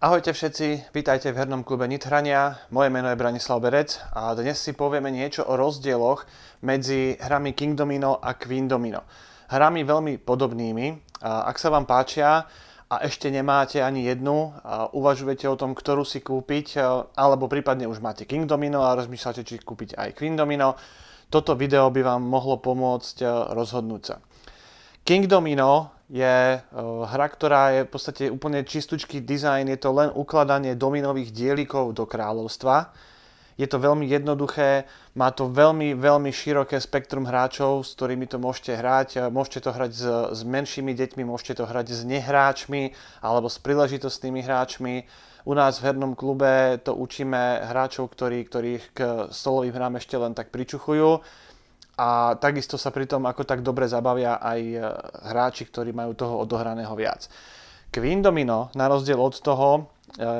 Ahojte všetci, vítajte v hernom klube Nithrania. Moje meno je Branislav Berec a dnes si povieme niečo o rozdieloch medzi hrami King Domino a Queen Domino. Hrami veľmi podobnými. Ak sa vám páčia a ešte nemáte ani jednu, uvažujete o tom, ktorú si kúpiť, alebo prípadne už máte King Domino a rozmýšľate, či kúpiť aj Queen Domino, toto video by vám mohlo pomôcť rozhodnúť sa. King Domino je e, hra, ktorá je v podstate úplne čistúčký dizajn, je to len ukladanie dominových dielikov do kráľovstva. Je to veľmi jednoduché, má to veľmi, veľmi široké spektrum hráčov, s ktorými to môžete hrať. E, môžete to hrať s, s menšími deťmi, môžete to hrať s nehráčmi alebo s príležitostnými hráčmi. U nás v hernom klube to učíme hráčov, ktorí, ktorých k stolovým hrám ešte len tak pričuchujú a takisto sa pri tom ako tak dobre zabavia aj e, hráči, ktorí majú toho odohraného viac. Queen Domino, na rozdiel od toho, e,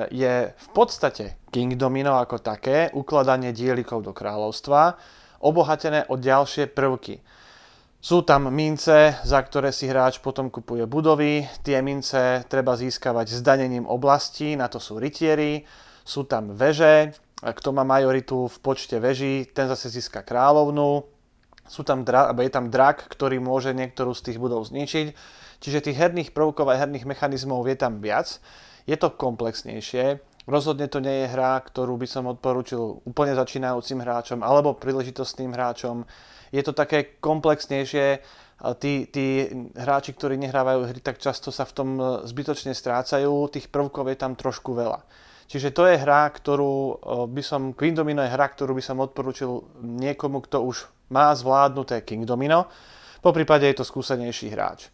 je v podstate King Domino ako také, ukladanie dielikov do kráľovstva, obohatené o ďalšie prvky. Sú tam mince, za ktoré si hráč potom kupuje budovy, tie mince treba získavať zdanením oblastí, na to sú rytieri, sú tam veže, kto má majoritu v počte veží, ten zase získa kráľovnú, sú tam dra- je tam drak, ktorý môže niektorú z tých budov zničiť. Čiže tých herných prvkov a herných mechanizmov je tam viac. Je to komplexnejšie. Rozhodne to nie je hra, ktorú by som odporučil úplne začínajúcim hráčom alebo príležitostným hráčom. Je to také komplexnejšie. Tí, tí hráči, ktorí nehrávajú hry, tak často sa v tom e, zbytočne strácajú. Tých prvkov je tam trošku veľa. Čiže to je hra, ktorú e, by som, Quindomino je hra, ktorú by som odporučil niekomu, kto už má zvládnuté King Domino, po prípade je to skúsenejší hráč.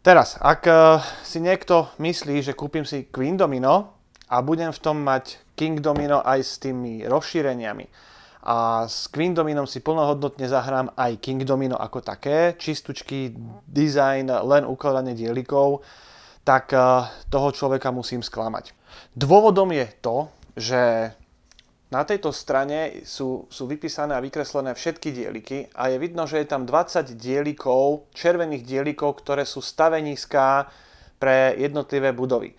Teraz, ak eh, si niekto myslí, že kúpim si Queen Domino a budem v tom mať King Domino aj s tými rozšíreniami a s Queen Dominom si plnohodnotne zahrám aj King Domino ako také, čistučky, design, len ukladanie dielikov, tak eh, toho človeka musím sklamať. Dôvodom je to, že na tejto strane sú, sú vypísané a vykreslené všetky dieliky a je vidno, že je tam 20 dielikov, červených dielikov, ktoré sú staveniská pre jednotlivé budovy.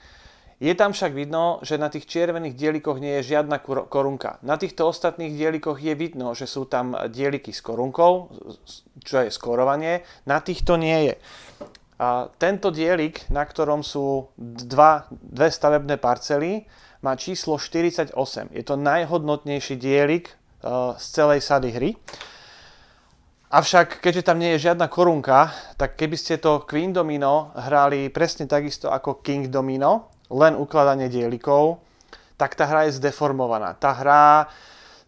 Je tam však vidno, že na tých červených dielikoch nie je žiadna korunka. Na týchto ostatných dielikoch je vidno, že sú tam dieliky s korunkou, čo je skorovanie, na týchto nie je. A tento dielik, na ktorom sú dva, dve stavebné parcely, má číslo 48. Je to najhodnotnejší dielik e, z celej sady hry. Avšak, keďže tam nie je žiadna korunka, tak keby ste to Queen Domino hrali presne takisto ako King Domino, len ukladanie dielikov, tak tá hra je zdeformovaná. Tá hra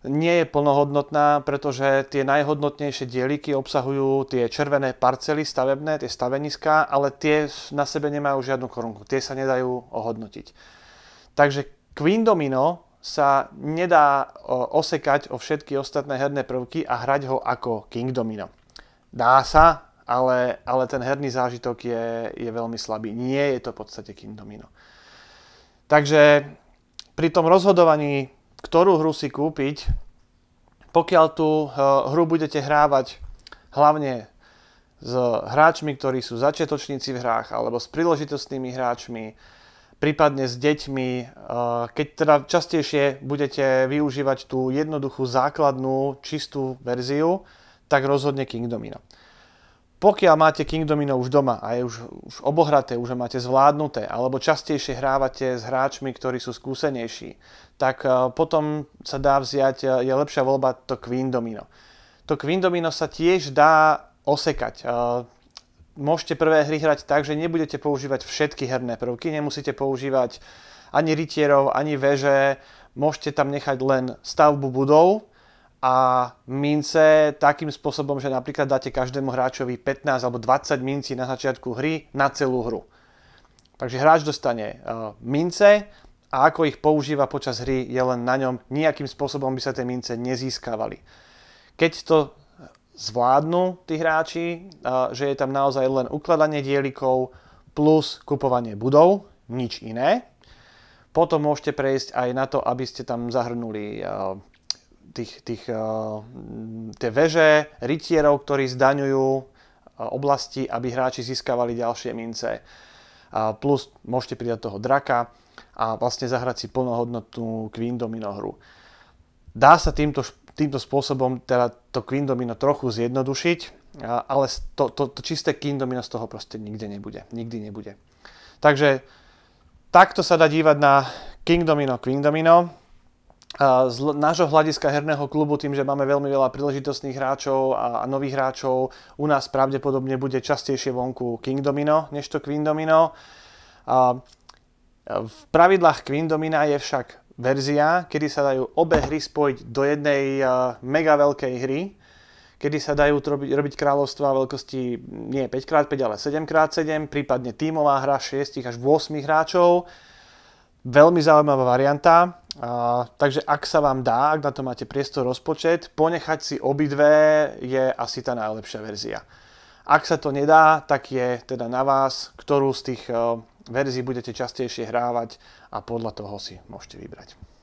nie je plnohodnotná, pretože tie najhodnotnejšie dieliky obsahujú tie červené parcely stavebné, tie staveniská, ale tie na sebe nemajú žiadnu korunku. Tie sa nedajú ohodnotiť. Takže Queen Domino sa nedá osekať o všetky ostatné herné prvky a hrať ho ako King Domino. Dá sa, ale, ale ten herný zážitok je, je veľmi slabý. Nie je to v podstate King Domino. Takže pri tom rozhodovaní ktorú hru si kúpiť, pokiaľ tú eh, hru budete hrávať hlavne s hráčmi, ktorí sú začiatočníci v hrách alebo s príležitostnými hráčmi, prípadne s deťmi, eh, keď teda častejšie budete využívať tú jednoduchú základnú čistú verziu, tak rozhodne Kingdomino. Pokiaľ máte Kingdomino už doma a je už, už obohraté, už máte zvládnuté, alebo častejšie hrávate s hráčmi, ktorí sú skúsenejší, tak eh, potom sa dá vziať, eh, je lepšia voľba to Queen Domino. To Queen Domino sa tiež dá osekať. Eh, môžete prvé hry hrať tak, že nebudete používať všetky herné prvky, nemusíte používať ani rytierov, ani veže, môžete tam nechať len stavbu budov, a mince takým spôsobom, že napríklad dáte každému hráčovi 15 alebo 20 mincí na začiatku hry na celú hru. Takže hráč dostane eh, mince a ako ich používa počas hry je len na ňom, nejakým spôsobom by sa tie mince nezískavali. Keď to zvládnu tí hráči, eh, že je tam naozaj len ukladanie dielikov plus kupovanie budov, nič iné, potom môžete prejsť aj na to, aby ste tam zahrnuli eh, tých, tých, eh, tie veže rytierov, ktorí zdaňujú eh, oblasti, aby hráči získavali ďalšie mince. A plus môžete pridať toho draka a vlastne zahrať si plnohodnotnú Queen Domino hru. Dá sa týmto, týmto spôsobom teda to Queen Domino trochu zjednodušiť, ale to, to, to čisté Queen Domino z toho proste nikde nebude. Nikdy nebude. Takže takto sa dá dívať na King Domino, Queen Domino z nášho hľadiska herného klubu, tým, že máme veľmi veľa príležitostných hráčov a nových hráčov, u nás pravdepodobne bude častejšie vonku King Domino, než to Queen Domino. V pravidlách Queen Domina je však verzia, kedy sa dajú obe hry spojiť do jednej mega veľkej hry, kedy sa dajú robiť, robiť kráľovstva veľkosti mm, nie 5x5, ale 7x7, prípadne tímová hra 6 až 8 hráčov. Veľmi zaujímavá varianta takže ak sa vám dá, ak na to máte priestor rozpočet, ponechať si obidve je asi tá najlepšia verzia. Ak sa to nedá, tak je teda na vás, ktorú z tých uh, verzií budete častejšie hrávať a podľa toho si môžete vybrať.